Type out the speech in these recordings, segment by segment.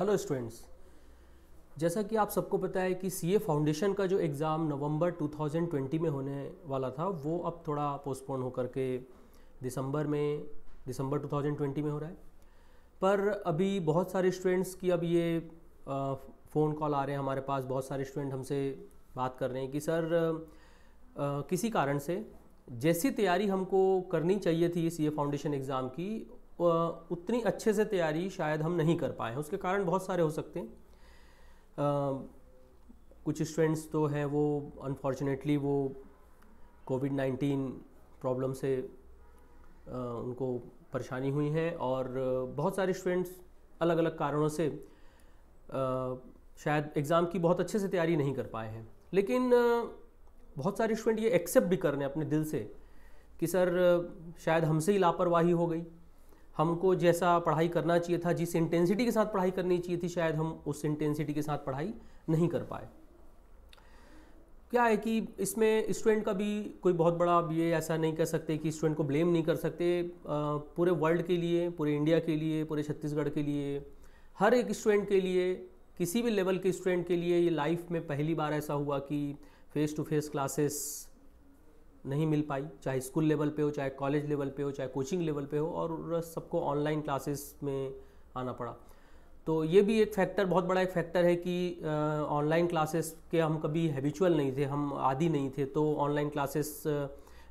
hello students जैसा कि आप सबको पता है कि सीए फाउंडेशन का जो एग्ज़ाम नवंबर 2020 में होने वाला था वो अब थोड़ा पोस्टपोन होकर के दिसंबर में दिसंबर 2020 में हो रहा है पर अभी बहुत सारे स्टूडेंट्स की अब ये फ़ोन कॉल आ रहे हैं हमारे पास बहुत सारे स्टूडेंट हमसे बात कर रहे हैं कि सर आ, किसी कारण से जैसी तैयारी हमको करनी चाहिए थी सी ए फाउंडेशन एग्ज़ाम की उतनी अच्छे से तैयारी शायद हम नहीं कर पाए हैं उसके कारण बहुत सारे हो सकते हैं कुछ स्टूडेंट्स तो हैं वो अनफॉर्चुनेटली वो कोविड नाइन्टीन प्रॉब्लम से आ, उनको परेशानी हुई है और बहुत सारे स्टूडेंट्स अलग अलग कारणों से आ, शायद एग्ज़ाम की बहुत अच्छे से तैयारी नहीं कर पाए हैं लेकिन बहुत सारे स्टूडेंट ये एक्सेप्ट भी कर रहे हैं अपने दिल से कि सर शायद हमसे ही लापरवाही हो गई हमको जैसा पढ़ाई करना चाहिए था जिस इंटेंसिटी के साथ पढ़ाई करनी चाहिए थी शायद हम उस इंटेंसिटी के साथ पढ़ाई नहीं कर पाए क्या है कि इसमें स्टूडेंट का भी कोई बहुत बड़ा अब ये ऐसा नहीं कह सकते कि स्टूडेंट को ब्लेम नहीं कर सकते पूरे वर्ल्ड के लिए पूरे इंडिया के लिए पूरे छत्तीसगढ़ के लिए हर एक स्टूडेंट के लिए किसी भी लेवल के स्टूडेंट के लिए ये लाइफ में पहली बार ऐसा हुआ कि फ़ेस टू फेस क्लासेस नहीं मिल पाई चाहे स्कूल लेवल पे हो चाहे कॉलेज लेवल पे हो चाहे कोचिंग लेवल पे हो और सबको ऑनलाइन क्लासेस में आना पड़ा तो ये भी एक फैक्टर बहुत बड़ा एक फैक्टर है कि ऑनलाइन क्लासेस के हम कभी हैबिचुअल नहीं थे हम आदि नहीं थे तो ऑनलाइन क्लासेस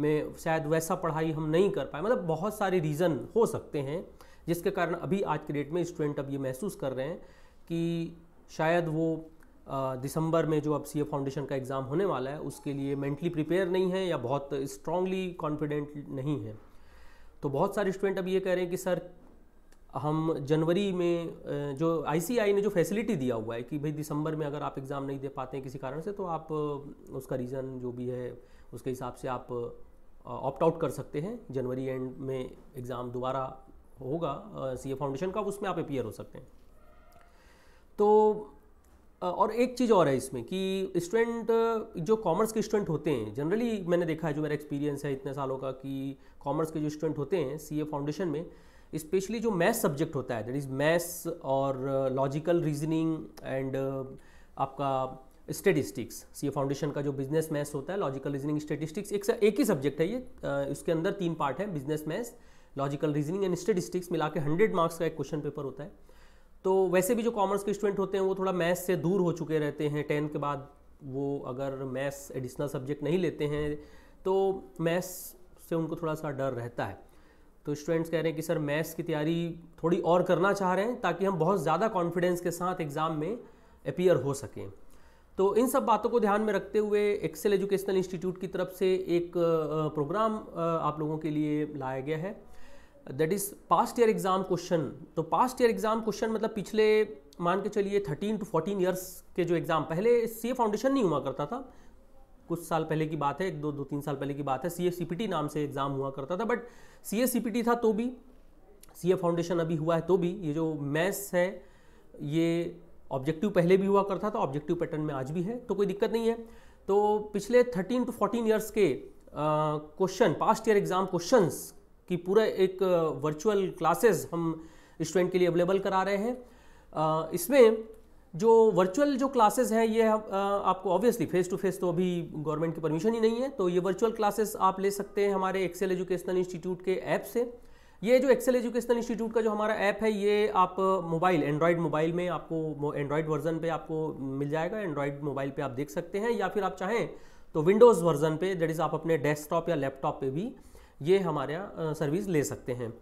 में शायद वैसा पढ़ाई हम नहीं कर पाए मतलब बहुत सारे रीज़न हो सकते हैं जिसके कारण अभी आज के डेट में स्टूडेंट अब ये महसूस कर रहे हैं कि शायद वो दिसंबर में जो अब सी फाउंडेशन का एग्ज़ाम होने वाला है उसके लिए मेंटली प्रिपेयर नहीं है या बहुत स्ट्रांगली कॉन्फिडेंट नहीं है तो बहुत सारे स्टूडेंट अब ये कह रहे हैं कि सर हम जनवरी में जो आईसीआई ने जो फैसिलिटी दिया हुआ है कि भाई दिसंबर में अगर आप एग्ज़ाम नहीं दे पाते हैं किसी कारण से तो आप उसका रीज़न जो भी है उसके हिसाब से आप ऑप्ट आउट कर सकते हैं जनवरी एंड में एग्ज़ाम दोबारा होगा सी फाउंडेशन का उसमें आप अपियर हो सकते हैं तो और एक चीज़ और है इसमें कि स्टूडेंट जो कॉमर्स के स्टूडेंट होते हैं जनरली मैंने देखा है जो मेरा एक्सपीरियंस है इतने सालों का कि कॉमर्स के जो स्टूडेंट होते हैं ए फाउंडेशन में स्पेशली जो मैथ सब्जेक्ट होता है दैट इज़ मैथ्स और लॉजिकल रीजनिंग एंड आपका स्टेटिस्टिक्स सी फाउंडेशन का जो बिजनेस मैथ्स होता है लॉजिकल रीजनिंग स्टेटिस्टिक्स एक, एक ही सब्जेक्ट है ये इसके अंदर तीन पार्ट है business maths logical reasoning and statistics मिला के हंड्रेड मार्क्स का एक क्वेश्चन पेपर होता है तो वैसे भी जो कॉमर्स के स्टूडेंट होते हैं वो थोड़ा मैथ्स से दूर हो चुके रहते हैं टेंथ के बाद वो अगर मैथ्स एडिशनल सब्जेक्ट नहीं लेते हैं तो मैथ्स से उनको थोड़ा सा डर रहता है तो स्टूडेंट्स कह रहे हैं कि सर मैथ्स की तैयारी थोड़ी और करना चाह रहे हैं ताकि हम बहुत ज़्यादा कॉन्फिडेंस के साथ एग्ज़ाम में अपियर हो सकें तो इन सब बातों को ध्यान में रखते हुए एक्सेल एजुकेशनल इंस्टीट्यूट की तरफ से एक प्रोग्राम आप लोगों के लिए लाया गया है that is past year exam question तो पास्ट ईयर एग्ज़ाम क्वेश्चन मतलब पिछले मान के चलिए थर्टीन टू फोर्टीन ईयर्स के जो एग्ज़ाम पहले सी ए फाउंडेशन नहीं हुआ करता था कुछ साल पहले की बात है एक दो दो तीन साल पहले की बात है C S C P T नाम से एग्ज़ाम हुआ करता था but C S C P T था तो भी सी ए फाउंडेशन अभी हुआ है तो भी ये जो मैथ्स है ये ऑब्जेक्टिव पहले भी हुआ करता था ऑब्जेक्टिव पैटर्न में आज भी है तो कोई दिक्कत नहीं है तो पिछले थर्टीन टू फोर्टीन ईयर्स के question past year exam questions कि पूरा एक वर्चुअल क्लासेस हम स्टूडेंट के लिए अवेलेबल करा रहे हैं इसमें जो वर्चुअल जो क्लासेस हैं ये आपको ऑब्वियसली फेस टू फेस तो अभी गवर्नमेंट की परमिशन ही नहीं है तो ये वर्चुअल क्लासेस आप ले सकते हैं हमारे एक्सेल एजुकेशनल इंस्टीट्यूट के ऐप से ये जो एक्सेल एजुकेशनल इंस्टीट्यूट का जो हमारा ऐप है ये आप मोबाइल एंड्रॉयड मोबाइल में आपको एंड्रॉयड वर्जन पे आपको मिल जाएगा एंड्रॉयड मोबाइल पे आप देख सकते हैं या फिर आप चाहें तो विंडोज़ वर्जन पे दैट इज़ आप अपने डेस्कटॉप या लैपटॉप पे भी ये हमारे यहाँ सर्विस ले सकते हैं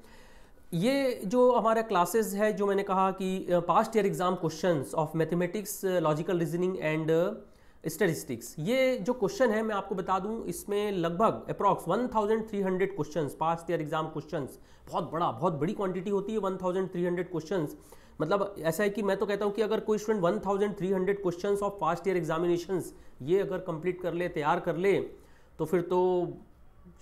ये जो हमारा क्लासेस है जो मैंने कहा कि past year exam questions of mathematics logical reasoning and statistics ये जो क्वेश्चन है मैं आपको बता दूं इसमें लगभग approx 1300 questions past year exam questions बहुत बड़ा बहुत बड़ी क्वांटिटी होती है 1300 क्वेश्चंस मतलब ऐसा है कि मैं तो कहता हूं कि अगर कोई student 1300 questions of past year examinations ये अगर कंप्लीट कर ले तैयार कर ले तो फिर तो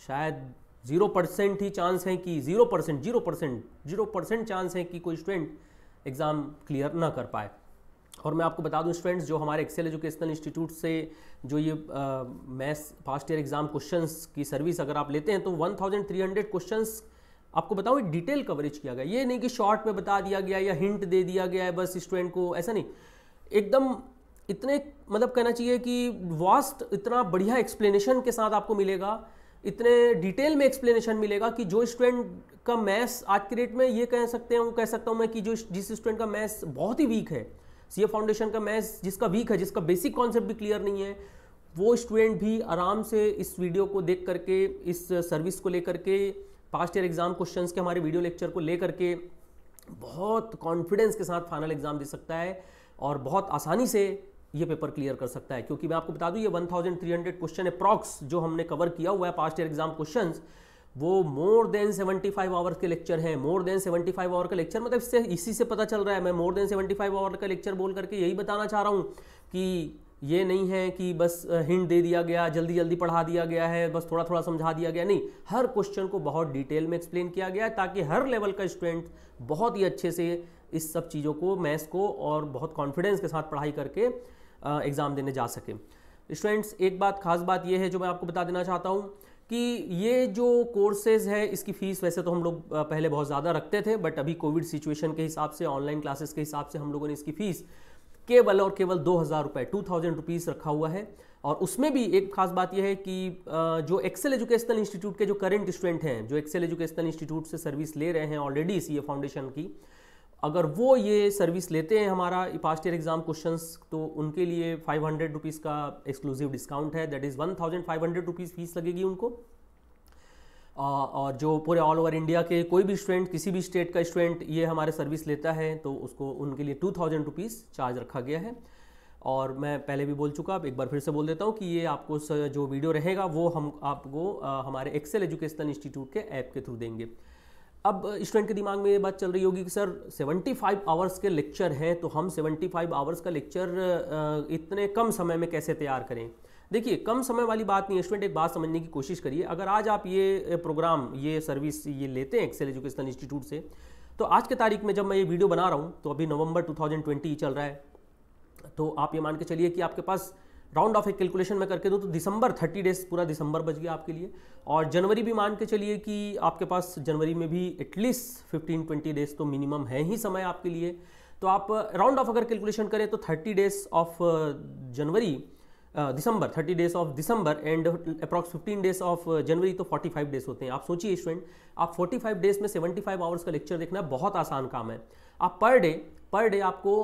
शायद जीरो परसेंट ही चांस है कि zero percent zero percent zero percent chance है कि कोई स्टूडेंट एग्ज़ाम क्लियर ना कर पाए और मैं आपको बता दूं स्टूडेंट्स जो हमारे एक्सेल एजुकेशनल इंस्टीट्यूट से जो ये maths past year exam questions की सर्विस अगर आप लेते हैं तो 1300 क्वेश्चंस आपको बताऊँ डिटेल कवरेज किया गया ये नहीं कि शॉर्ट में बता दिया गया या हिंट दे दिया गया है बस स्टूडेंट को ऐसा नहीं एकदम इतने मतलब कहना चाहिए कि वास्ट इतना बढ़िया एक्सप्लेनेशन के साथ आपको मिलेगा इतने डिटेल में एक्सप्लेनेशन मिलेगा कि जो स्टूडेंट का मैथ्स आज के डेट में ये कह सकते हैं वो कह सकता हूँ मैं कि जो जिस स्टूडेंट का मैथ्स बहुत ही वीक है सी फाउंडेशन का मैथ्स जिसका वीक है जिसका बेसिक कॉन्सेप्ट भी क्लियर नहीं है वो स्टूडेंट भी आराम से इस वीडियो को देख करके इस सर्विस को लेकर के पास्ट ईयर एग्जाम क्वेश्चन के हमारे वीडियो लेक्चर को लेकर के बहुत कॉन्फिडेंस के साथ फाइनल एग्जाम दे सकता है और बहुत आसानी से ये पेपर क्लियर कर सकता है क्योंकि मैं आपको बता दूं ये 1300 क्वेश्चन प्रॉक्स जो हमने कवर किया हुआ है पास्ट ईयर एग्जाम क्वेश्चन वो मोर देन 75 आवर्स के लेक्चर हैं मोर देन 75 आवर का लेक्चर मतलब इससे इसी से पता चल रहा है मैं मोर देन 75 आवर का लेक्चर बोल करके यही बताना चाह रहा हूँ कि ये नहीं है कि बस हिंट दे दिया गया जल्दी जल्दी पढ़ा दिया गया है बस थोड़ा थोड़ा समझा दिया गया नहीं हर क्वेश्चन को बहुत डिटेल में एक्सप्लेन किया गया है ताकि हर लेवल का स्टूडेंट बहुत ही अच्छे से इस सब चीज़ों को मैथ्स को और बहुत कॉन्फिडेंस के साथ पढ़ाई करके एग्ज़ाम देने जा सके स्टूडेंट्स एक बात खास बात यह है जो मैं आपको बता देना चाहता हूँ कि ये जो कोर्सेज है इसकी फ़ीस वैसे तो हम लोग पहले बहुत ज़्यादा रखते थे बट अभी कोविड सिचुएशन के हिसाब से ऑनलाइन क्लासेस के हिसाब से हम लोगों ने इसकी फ़ीस केवल और केवल दो हज़ार रुपये टू थाउजेंड रुपीज़ रखा हुआ है और उसमें भी एक खास बात यह है कि जो एक्सेल एजुकेशनल इंस्टीट्यूट के जो करंट स्टूडेंट हैं जो एक्सेल एजुकेशनल इंस्टीट्यूट से सर्विस ले रहे हैं ऑलरेडी सी फाउंडेशन की अगर वो ये सर्विस लेते हैं हमारा पास्ट ईयर एग्ज़ाम क्वेश्चंस तो उनके लिए फाइव हंड्रेड रुपीज़ का एक्सक्लूसिव डिस्काउंट है that is one thousand five hundred rupees fees लगेगी उनको और जो पूरे ऑल ओवर इंडिया के कोई भी स्टूडेंट किसी भी स्टेट का स्टूडेंट ये हमारे सर्विस लेता है तो उसको उनके लिए टू थाउजेंड रुपीज़ चार्ज रखा गया है और मैं पहले भी बोल चुका अब एक बार फिर से बोल देता हूँ कि ये आपको जो वीडियो रहेगा वो हम आपको हमारे एक्सेल एजुकेशनल इंस्टीट्यूट के ऐप के थ्रू देंगे अब स्टूडेंट के दिमाग में ये बात चल रही होगी कि सर 75 आवर्स के लेक्चर हैं तो हम 75 आवर्स का लेक्चर इतने कम समय में कैसे तैयार करें देखिए कम समय वाली बात नहीं स्टूडेंट एक बात समझने की कोशिश करिए अगर आज आप ये प्रोग्राम ये सर्विस ये लेते हैं एक्सेल एजुकेशनल इंस्टीट्यूट से तो आज के तारीख में जब मैं ये वीडियो बना रहा हूँ तो अभी नवंबर 2020 चल रहा है तो आप ये मान के चलिए कि आपके पास राउंड ऑफ एक कैलकुलेशन में करके दूँ तो दिसंबर थर्टी डेज पूरा दिसंबर बच गया आपके लिए और जनवरी भी मान के चलिए कि आपके पास जनवरी में भी एटलीस्ट फिफ्टीन ट्वेंटी डेज तो मिनिमम है ही समय आपके लिए तो आप राउंड ऑफ अगर कैलकुलेशन करें तो thirty days of January December thirty days of December and approx fifteen days of January तो फोर्टी फाइव डेज होते हैं आप सोचिए स्टूडेंट आप फोर्टी फाइव डेज में सेवेंटी फाइव आवर्स का लेक्चर देखना बहुत आसान काम है आप पर डे पर डे आपको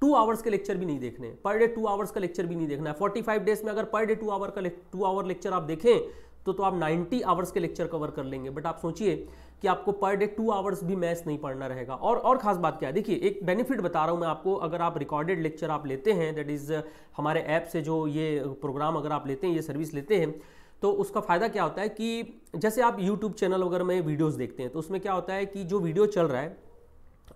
टू आवर्स के लेक्चर भी नहीं देखने पर डे टू आवर्स का लेक्चर भी नहीं देखना है फोर्टी फाइव डेज में अगर पर डे टू आवर का टू आवर लेक्चर आप देखें तो तो आप 90 आवर्स के लेक्चर कवर कर लेंगे बट आप सोचिए कि आपको पर डे टू आवर्स भी मैथ्स नहीं पढ़ना रहेगा और और खास बात क्या है देखिए एक बेनिफिट बता रहा हूँ मैं आपको अगर आप रिकॉर्डेड लेक्चर आप लेते हैं दैट इज़ हमारे ऐप से जो ये प्रोग्राम अगर आप लेते हैं ये सर्विस लेते हैं तो उसका फ़ायदा क्या होता है कि जैसे आप यूट्यूब चैनल वगैरह में वीडियोज़ देखते हैं तो उसमें क्या होता है कि जो वीडियो चल रहा है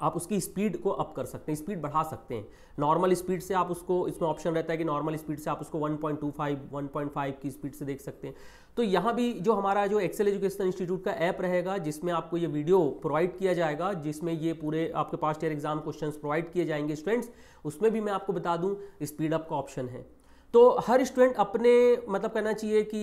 आप उसकी स्पीड को अप कर सकते हैं स्पीड बढ़ा सकते हैं नॉर्मल स्पीड से आप उसको इसमें ऑप्शन रहता है कि नॉर्मल स्पीड से आप उसको 1.25 1.5 की स्पीड से देख सकते हैं तो यहाँ भी जो हमारा जो एक्सेल एजुकेशन इंस्टीट्यूट का ऐप रहेगा जिसमें आपको ये वीडियो प्रोवाइड किया जाएगा जिसमें ये पूरे आपके past year exam question provide किए जाएंगे स्टूडेंट्स उसमें भी मैं आपको बता दूँ स्पीड अप का ऑप्शन है तो हर स्टूडेंट अपने मतलब कहना चाहिए कि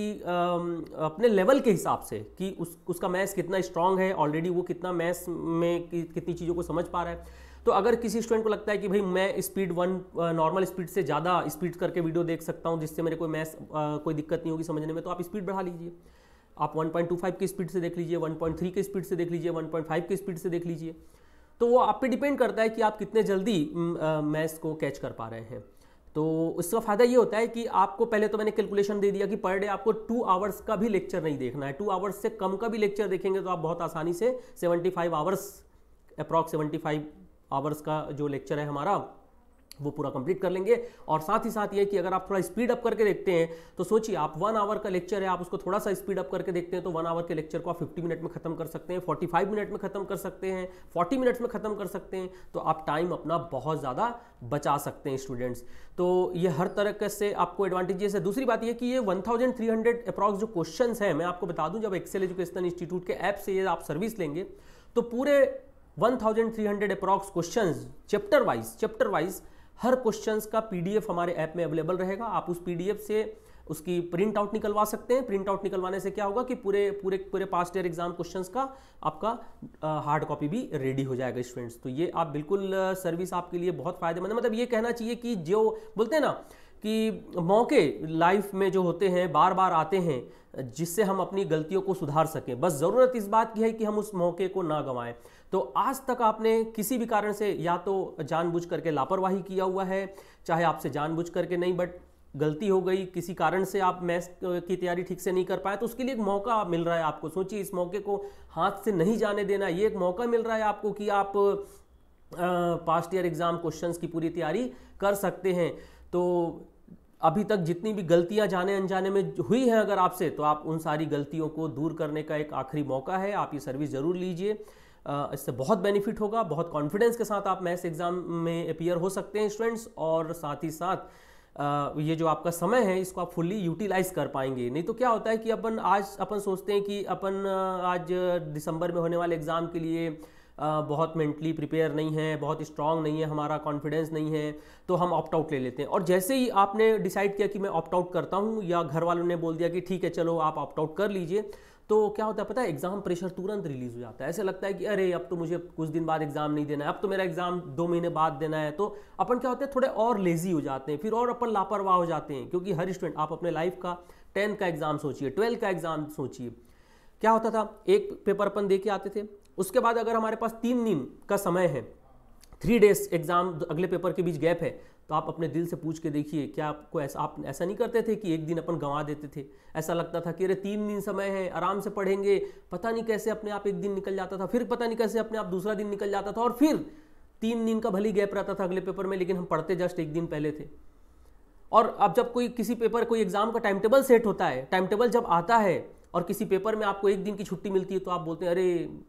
अपने लेवल के हिसाब से कि उस उसका मैथ्स कितना स्ट्रांग है ऑलरेडी वो कितना मैथ्स में कि, कितनी चीज़ों को समझ पा रहा है तो अगर किसी स्टूडेंट को लगता है कि भाई मैं स्पीड वन नॉर्मल स्पीड से ज़्यादा स्पीड करके वीडियो देख सकता हूँ जिससे मेरे कोई मैथ्स कोई दिक्कत नहीं होगी समझने में तो आप स्पीड बढ़ा लीजिए आप 1.25 की स्पीड से देख लीजिए 1.3 की स्पीड से देख लीजिए 1.5 की स्पीड से देख लीजिए तो वो आप पे डिपेंड करता है कि आप कितने जल्दी मैथ्स को कैच कर पा रहे हैं तो उसका फ़ायदा ये होता है कि आपको पहले तो मैंने कैलकुलेशन दे दिया कि पर डे आपको टू आवर्स का भी लेक्चर नहीं देखना है टू आवर्स से कम का भी लेक्चर देखेंगे तो आप बहुत आसानी से five hours approx five hours का जो लेक्चर है हमारा वो पूरा कंप्लीट कर लेंगे और साथ ही साथ ये कि अगर आप थोड़ा स्पीड अप करके देखते हैं तो सोचिए आप वन आवर का लेक्चर है आप उसको थोड़ा सा स्पीड अप करके देखते हैं तो वन आवर के लेक्चर को आप 50 मिनट में खत्म कर सकते हैं 45 मिनट में खत्म कर सकते हैं 40 मिनट्स में खत्म कर सकते हैं तो आप टाइम अपना बहुत ज़्यादा बचा सकते हैं स्टूडेंट्स तो ये हर तरह से आपको एडवांटेजेस है दूसरी बात यह कि ये वन अप्रॉक्स जो क्वेश्चन है मैं आपको बता दूँ जब एक्सेल एजुकेशन इंस्टीट्यूट के ऐप से ये आप सर्विस लेंगे तो पूरे one thousand approx hundred chapter wise chapter wise हर क्वेश्चन का पीडीएफ हमारे ऐप में अवेलेबल रहेगा आप उस पीडीएफ से उसकी प्रिंट आउट निकलवा सकते हैं प्रिंट आउट निकलवाने से क्या होगा कि पूरे पूरे पूरे पास्ट ईयर एग्जाम क्वेश्चंस का आपका हार्ड कॉपी भी रेडी हो जाएगा स्टूडेंट्स तो ये आप बिल्कुल सर्विस आपके लिए बहुत फायदेमंद है मतलब ये कहना चाहिए कि जो बोलते हैं ना कि मौके लाइफ में जो होते हैं बार बार आते हैं जिससे हम अपनी गलतियों को सुधार सकें बस ज़रूरत इस बात की है कि हम उस मौके को ना गंवाएं तो आज तक आपने किसी भी कारण से या तो जानबूझ करके लापरवाही किया हुआ है चाहे आपसे जानबूझ करके नहीं बट गलती हो गई किसी कारण से आप मैथ की तैयारी ठीक से नहीं कर पाए तो उसके लिए एक मौका मिल रहा है आपको सोचिए इस मौके को हाथ से नहीं जाने देना ये एक मौका मिल रहा है आपको कि आप पास्ट ईयर एग्ज़ाम क्वेश्चंस की पूरी तैयारी कर सकते हैं तो अभी तक जितनी भी गलतियां जाने अनजाने में हुई हैं अगर आपसे तो आप उन सारी गलतियों को दूर करने का एक आखिरी मौका है आप ये सर्विस ज़रूर लीजिए इससे बहुत बेनिफिट होगा बहुत कॉन्फिडेंस के साथ आप मैथ्स एग्ज़ाम में अपियर हो सकते हैं स्टूडेंट्स और साथ ही साथ ये जो आपका समय है इसको आप फुल्ली यूटिलाइज कर पाएंगे नहीं तो क्या होता है कि अपन आज अपन सोचते हैं कि अपन आज दिसंबर में होने वाले एग्ज़ाम के लिए बहुत मेंटली प्रिपेयर नहीं है बहुत स्ट्रांग नहीं है हमारा कॉन्फिडेंस नहीं है तो हम ऑप्ट आउट ले लेते हैं और जैसे ही आपने डिसाइड किया कि मैं ऑप्ट आउट करता हूँ या घर वालों ने बोल दिया कि ठीक है चलो आप ऑप्ट आउट कर लीजिए तो क्या होता है पता है एग्जाम प्रेशर तुरंत रिलीज हो जाता है ऐसे लगता है कि अरे अब तो मुझे कुछ दिन बाद एग्जाम नहीं देना है अब तो मेरा एग्जाम दो महीने बाद देना है तो अपन क्या होते हैं थोड़े और लेजी हो जाते हैं फिर और अपन लापरवाह हो जाते हैं क्योंकि हर स्टूडेंट आप अपने लाइफ का टेंथ का एग्जाम सोचिए ट्वेल्थ का एग्जाम सोचिए क्या होता था एक पेपर अपन दे के आते थे उसके बाद अगर हमारे पास तीन दिन का समय है थ्री डेज एग्जाम अगले पेपर के बीच गैप है तो आप अपने दिल से पूछ के देखिए क्या आपको ऐसा आप ऐसा नहीं करते थे कि एक दिन अपन गंवा देते थे ऐसा लगता था कि अरे तीन दिन समय है आराम से पढ़ेंगे पता नहीं कैसे अपने आप एक दिन निकल जाता था फिर पता नहीं कैसे अपने आप दूसरा दिन निकल जाता था और फिर तीन दिन का भली गैप रहता था अगले पेपर में लेकिन हम पढ़ते जस्ट एक दिन पहले थे और अब जब कोई किसी पेपर कोई एग्जाम का टाइम टेबल सेट होता है टाइम टेबल जब आता है और किसी पेपर में आपको एक दिन की छुट्टी मिलती है तो आप बोलते हैं अरे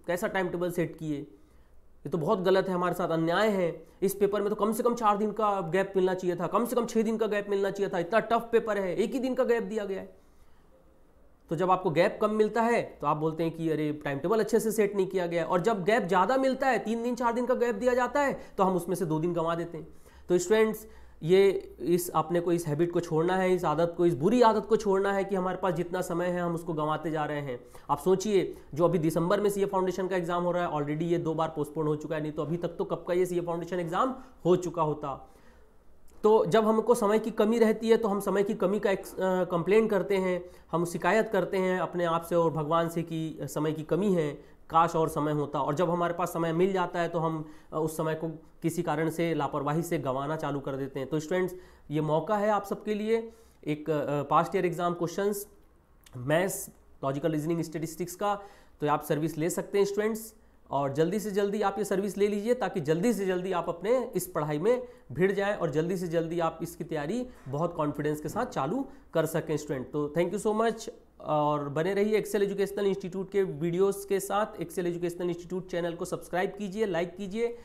कैसा टाइम टेबल सेट किए ये तो बहुत गलत है हमारे साथ अन्याय है इस पेपर में तो कम से कम चार दिन का गैप मिलना चाहिए था कम से कम छः दिन का गैप मिलना चाहिए था इतना टफ पेपर है एक ही दिन का गैप दिया गया है तो जब आपको गैप कम मिलता है तो आप बोलते हैं कि अरे टाइम टेबल अच्छे से सेट नहीं किया गया और जब गैप ज़्यादा मिलता है तीन दिन चार दिन का गैप दिया जाता है तो हम उसमें से दो दिन गंवा देते हैं तो स्टूडेंट्स ये इस आपने को इस हैबिट को छोड़ना है इस आदत को इस बुरी आदत को छोड़ना है कि हमारे पास जितना समय है हम उसको गंवाते जा रहे हैं आप सोचिए जो अभी दिसंबर में सीए फाउंडेशन का एग्ज़ाम हो रहा है ऑलरेडी ये दो बार पोस्टपोन हो चुका है नहीं तो अभी तक तो कब का ये सीए फाउंडेशन एग्ज़ाम हो चुका होता तो जब हमको समय की कमी रहती है तो हम समय की कमी का कंप्लेन करते हैं हम शिकायत करते हैं अपने आप से और भगवान से कि समय की कमी है काश और समय होता और जब हमारे पास समय मिल जाता है तो हम उस समय को किसी कारण से लापरवाही से गंवाना चालू कर देते हैं तो स्टूडेंट्स ये मौका है आप सबके लिए एक past year exam questions maths logical reasoning statistics का तो आप सर्विस ले सकते हैं स्टूडेंट्स और जल्दी से जल्दी आप ये सर्विस ले लीजिए ताकि जल्दी से जल्दी आप अपने इस पढ़ाई में भिड़ जाएं और जल्दी से जल्दी आप इसकी तैयारी बहुत कॉन्फिडेंस के साथ चालू कर सकें स्टूडेंट तो थैंक यू सो मच और बने रहिए एक्सेल एजुकेशनल इंस्टीट्यूट के वीडियोस के साथ एक्सेल एजुकेशनल इंस्टीट्यूट चैनल को सब्सक्राइब कीजिए लाइक कीजिए